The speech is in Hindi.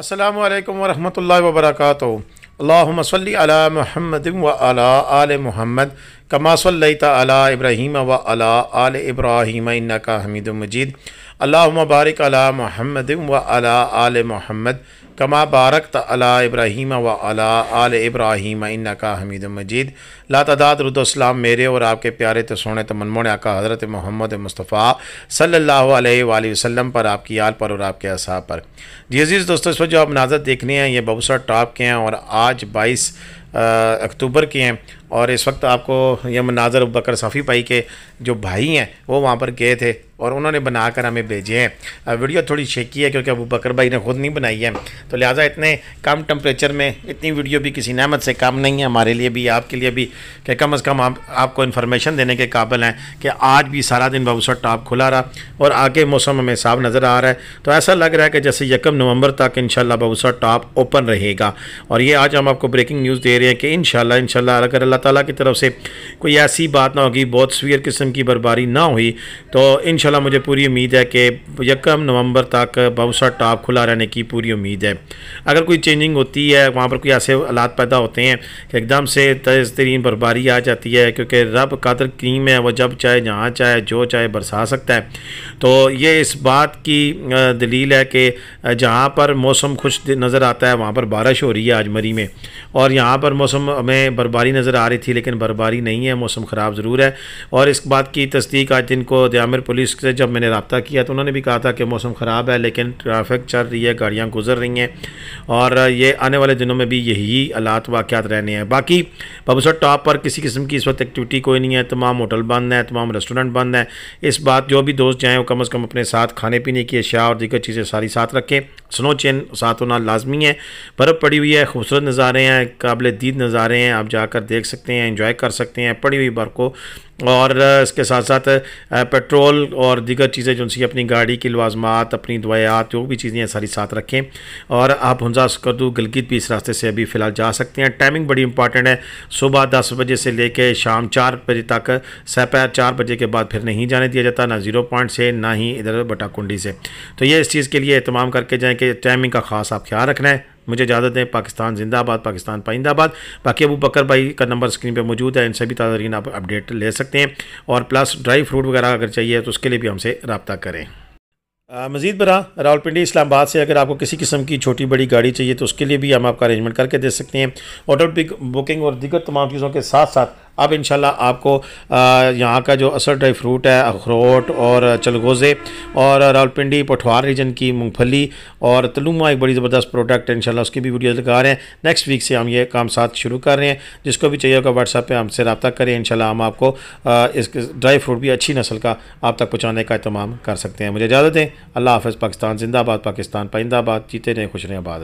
अल्लाम वरहमल वबरक अल्लाम अला महमद व अला आल महमद कमा सल्लत अला इब्राहीम व अला आल इब्राहीम इन्ना का हमीद मजीद अल्लाह बारक अला महमद व अला आल महमद कमा बारक तला इब्राहिम व अला आल इब्राहीम इन्ना का हमीद मजीद ला तदाद रुद्दोसलाम मेरे और आपके प्यारे तो सोने तो मनमोन आका हज़रत मोहम्मद मुस्तफ़ा सल्ला वसम पर आपकी आल पर और आपके असाब पर जी अज़ीज़ दोस्तों इस वक्त जो आप नाजत देखने हैं ये बबूसर टॉप के हैं और आज बाईस अक्टूबर के हैं और इस वक्त आपको यह मनाजर बकर सफ़ी पाई के जो भाई हैं वो वहाँ पर गए थे और उन्होंने बना कर हमें भेजे हैं वीडियो थोड़ी शेकी है क्योंकि अबू बकर भाई ने ख़ुद नहीं बनाई है तो लिहाजा इतने कम टम्परेचर में इतनी वीडियो भी किसी नहमत से कम नहीं है हमारे लिए भी आपके लिए भी कि कम अज़ कम आप आपको इन्फॉर्मेशन देने के काबिल हैं कि आज भी सारा दिन बाबूसा टॉप खुला रहा और आगे मौसम हमें साफ नज़र आ रहा है तो ऐसा लग रहा है कि जैसे यकम नवंबर तक इन बाबूसा टॉप ओपन रहेगा और ये आज हम आपको ब्रेकिंग न्यूज़ दे रहे हैं कि इन शाला अगर अल्लाह ताला की तरफ से कोई ऐसी बात ना होगी बहुत सवियर किस्म की बर्बारी ना हुई तो इन मुझे पूरी उम्मीद है कि यकम नवंबर तक बाउसा टॉप खुला रहने की पूरी उम्मीद है अगर कोई चेंजिंग होती है वहाँ पर कोई ऐसे हालात पैदा होते हैं कि एकदम से तेज़ तरीन बर्फबारी आ जाती है क्योंकि रब कदर क्रीम है वह जब चाहे जहाँ चाहे जो चाहे बरसा सकता है तो ये इस बात की दलील है कि जहाँ पर मौसम खुश नज़र आता है वहाँ पर बारिश हो रही है आज मरी में और यहाँ पर मौसम हमें बर्फबारी नज़र आ बर्फबारी थी लेकिन बर्फबारी नहीं है मौसम ख़राब ज़रूर है और इस बात की तस्दीक आज को दयामिर पुलिस से जब मैंने रबता किया तो उन्होंने भी कहा था कि मौसम ख़राब है लेकिन ट्रैफिक चल रही है गाड़ियाँ गुजर रही हैं और ये आने वाले दिनों में भी यही हालात वाक़ रहने हैं बाकी बबूसर टॉप पर किसी किस्म की इस वक्त एक्टिविटी कोई नहीं है तमाम होटल बंद हैं तमाम रेस्टोरेंट बंद हैं इस बात जो भी दोस्त जाएँ वो कम अज़ कम अपने साथ खाने पीने की अशिया और दीगर चीज़ें सारी साथ रखें स्नो चेन साथ होना लाजमी है बर्फ़ पड़ी हुई है खूबसूरत नज़ारे हैं काबिल दीद नज़ारे हैं आप जाकर देख सकते हैं एंजॉय कर सकते हैं पढ़ी हुई बार को और इसके साथ साथ पेट्रोल और दीगर चीज़ें जो सी अपनी गाड़ी की लवाजमात अपनी दवायात जो भी चीज़ें सारी साथ रखें और आप हंजा स्कर्दू गलगित भी इस रास्ते से अभी फ़िलहाल जा सकते हैं टाइमिंग बड़ी इंपॉर्टेंट है सुबह दस बजे से कर शाम चार बजे तक सपैर चार बजे के बाद फिर नहीं जाने दिया जाता ना ज़ीरो पॉइंट से ना ही इधर बटाकुंडी से तो ये इस चीज़ के लिए अहतमाम करके जाएँ कि टाइमिंग का ख़ास आप ख्याल रखना है मुझे इजाज़त दें पाकिस्तान जिंदाबाद पाकिस्तान पाइंदाबाद बाकी अबू बकर भाई का नंबर स्क्रीन पर मौजूद है इनसे भी ताज़ा आप अपडेट ले सकते सकते हैं और प्लस ड्राई फ्रूट वगैरह अगर चाहिए तो उसके लिए भी हमसे रबता करें मजीद बरा रावलपिंडी इस्लामाबाद से अगर आपको किसी किस्म की छोटी बड़ी गाड़ी चाहिए तो उसके लिए भी हम आपका अरेंजमेंट करके दे सकते हैं ऑर्डर बुकिंग और दीगर तमाम चीज़ों के साथ साथ अब इन आपको यहाँ का जो असर ड्राई फ्रूट है अखरोट और चलगोज़े और रावलपिंडी पठवार रीजन की मूँगफली और तलुमा एक बड़ी ज़बरदस्त प्रोडक्ट है इनशाला उसकी भी वीडियो लगा रहे हैं नेक्स्ट वीक से हम ये काम साथ शुरू कर रहे हैं जिसको भी चाहिए होगा व्हाट्सएप पर हमसे रबा करें इन हम आपको इस ड्राई फ्रूट भी अच्छी नस्ल का आप तक पहुँचाने का अहतमाम कर सकते हैं मुझे इजाज़त दें अल्लाह हाफ़ पाकिस्तान जिंदाबाद पाकिस्तान पाइंदाबाद जीते रहें खुश रहें आबाद